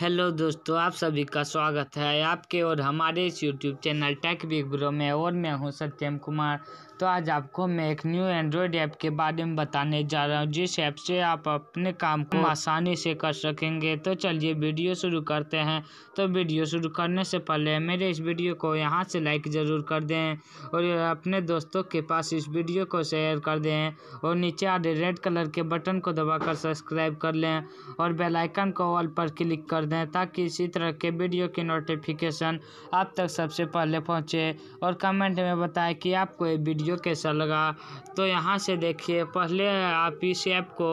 Hello दोस्तों आप सभी का स्वागत है आपके और हमारे इस YouTube channel tech big bro में और मैं हूं सत्यम कुमार तो आज आपको मैं एक न्यू एंड्रॉयड ऐप के बारे में बताने जा रहा हूं जिस ऐप से आप अपने काम को हम्म। आसानी से कर सकेंगे तो चलिए वीडियो शुरू करते हैं तो वीडियो शुरू करने से पहले मेरे इस वीडियो को यहाँ से लाइक ज़रूर कर दें और अपने दोस्तों के पास इस वीडियो को शेयर कर दें और नीचे आधे रेड कलर के बटन को दबा सब्सक्राइब कर लें और बेलाइकन को ऑल पर क्लिक कर दें ताकि इसी तरह के वीडियो की नोटिफिकेशन आप तक सबसे पहले पहुंचे और कमेंट में बताएं कि आपको ये वीडियो कैसा लगा तो यहाँ से देखिए पहले आप इस ऐप को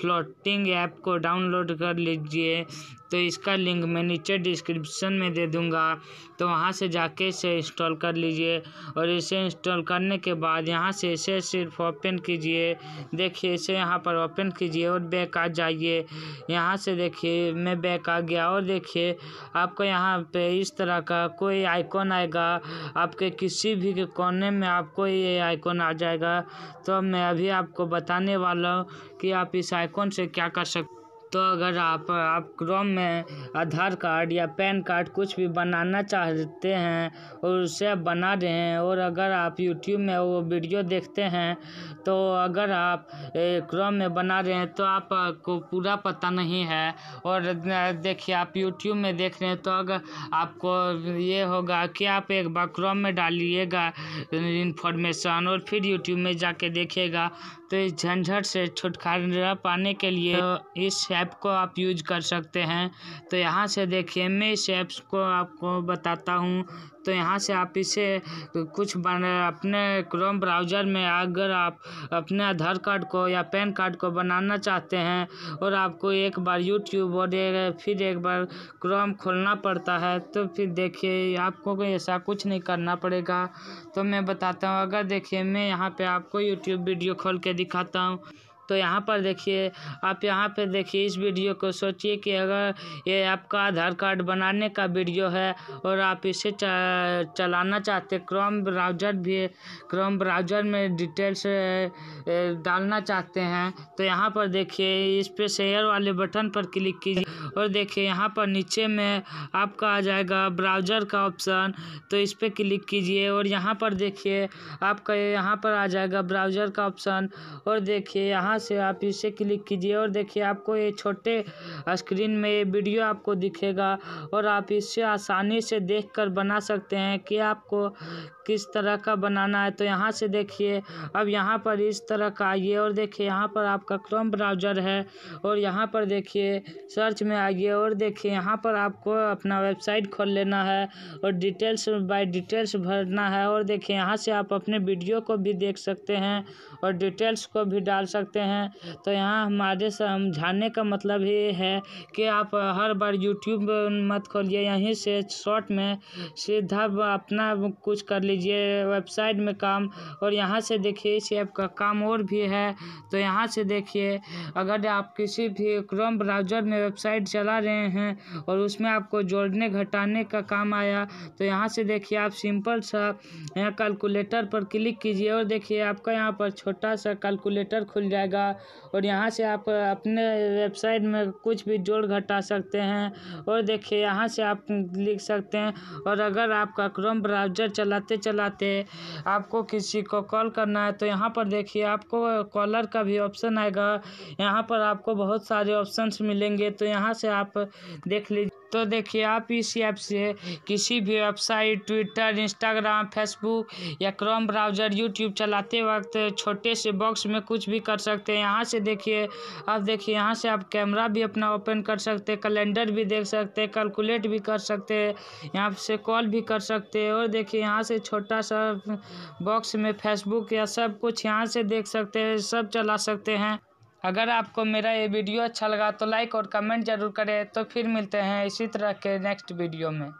फ्लोटिंग ऐप को डाउनलोड कर लीजिए तो इसका लिंक मैं नीचे डिस्क्रिप्शन में दे दूँगा तो वहाँ से जाके इसे इंस्टॉल कर लीजिए और इसे इंस्टॉल करने के बाद यहाँ से इसे सिर्फ ओपन कीजिए देखिए इसे यहाँ पर ओपन कीजिए और बैक आ जाइए यहाँ से देखिए मैं बैक आ गया और देखिए आपको यहाँ पे इस तरह का कोई आइकॉन आएगा आपके किसी भी के कोने में आपको ये आइकॉन आ जाएगा तो मैं अभी आपको बताने वाला हूँ कि आप इस आइकॉन से क्या कर सकते तो अगर आप आप क्रोम में आधार कार्ड या पैन कार्ड कुछ भी बनाना चाहते हैं और उसे आप बना रहे हैं और अगर आप यूट्यूब में वो वीडियो देखते हैं तो अगर आप क्रोम में बना रहे हैं तो आपको पूरा पता नहीं है और देखिए आप यूट्यूब में देख रहे हैं तो अगर आपको ये होगा कि आप एक बार क्रोम में डालिएगा इन्फॉर्मेशन और फिर यूट्यूब में जाके देखिएगा तो इस झंझट से छुटकारा पाने के लिए तो इस ऐप को आप यूज कर सकते हैं तो यहाँ से देखिए मैं इस ऐप्स को आपको बताता हूँ तो यहाँ से आप इसे कुछ अपने क्रोम ब्राउज़र में अगर आप अपने आधार कार्ड को या पैन कार्ड को बनाना चाहते हैं और आपको एक बार यूट्यूब और फिर एक बार क्रोम खोलना पड़ता है तो फिर देखिए आपको ऐसा कुछ नहीं करना पड़ेगा तो मैं बताता हूँ अगर देखिए मैं यहाँ पे आपको यूट्यूब वीडियो खोल के दिखाता हूँ तो यहाँ पर देखिए आप यहाँ पर देखिए इस वीडियो को सोचिए कि अगर ये आपका आधार कार्ड बनाने का वीडियो है और आप इसे चलाना चाहते क्रोम ब्राउज़र भी क्रोम ब्राउज़र में डिटेल्स डालना चाहते हैं तो यहाँ पर देखिए इस पर शेयर वाले बटन पर क्लिक कीजिए और देखिए यहाँ पर नीचे में आपका आ जाएगा ब्राउज़र का ऑप्शन तो इस पर क्लिक कीजिए और यहाँ पर देखिए आपका यहाँ पर आ जाएगा ब्राउज़र का ऑप्शन और देखिए यहाँ यहाँ से आप इसे क्लिक कीजिए और देखिए आपको ये छोटे स्क्रीन में ये वीडियो आपको दिखेगा और आप इसे आसानी से देखकर बना सकते हैं कि आपको किस तरह का बनाना है तो यहाँ से देखिए अब यहाँ पर इस तरह का आइए और देखिए यहाँ पर आपका क्रोम ब्राउज़र है और यहाँ पर देखिए सर्च में आइए और देखिए यहाँ पर आपको अपना वेबसाइट खोल लेना है और डिटेल्स बाय डिटेल्स भरना है और देखिए यहाँ से आप अपने वीडियो को भी देख सकते हैं और डिटेल्स को भी डाल सकते हैं हैं तो यहाँ हमारे समझाने का मतलब ये है कि आप हर बार यूट्यूब मत खोलिए यहीं से शॉर्ट में सीधा अपना कुछ कर लीजिए वेबसाइट में काम और यहाँ से देखिए इस ऐप का काम और भी है तो यहाँ से देखिए अगर आप किसी भी क्रोम ब्राउज़र में वेबसाइट चला रहे हैं और उसमें आपको जोड़ने घटाने का काम आया तो यहाँ से देखिए आप सिंपल सा यहाँ कैलकुलेटर पर क्लिक कीजिए और देखिए आपका यहाँ पर छोटा सा कैलकुलेटर खुल जाएगा मिलेगा और यहाँ से आप अपने वेबसाइट में कुछ भी जोड़ घटा सकते हैं और देखिए यहाँ से आप लिख सकते हैं और अगर आपका क्रोम ब्राउज़र चलाते चलाते आपको किसी को कॉल करना है तो यहाँ पर देखिए आपको कॉलर का भी ऑप्शन आएगा यहाँ पर आपको बहुत सारे ऑप्शंस मिलेंगे तो यहाँ से आप देख लीजिए तो देखिए आप इस ऐप से किसी भी वेबसाइट ट्विटर इंस्टाग्राम फेसबुक या क्रोम ब्राउज़र यूट्यूब चलाते वक्त छोटे से बॉक्स में कुछ भी कर सकते हैं यहाँ से देखिए आप देखिए यहाँ से आप कैमरा भी अपना ओपन कर सकते हैं कैलेंडर भी देख सकते हैं कैलकुलेट भी कर सकते हैं यहाँ से कॉल भी कर सकते हैं और देखिए यहाँ से छोटा सा बॉक्स में फेसबुक या सब कुछ यहाँ से देख सकते हैं सब चला सकते हैं अगर आपको मेरा ये वीडियो अच्छा लगा तो लाइक और कमेंट ज़रूर करें तो फिर मिलते हैं इसी तरह के नेक्स्ट वीडियो में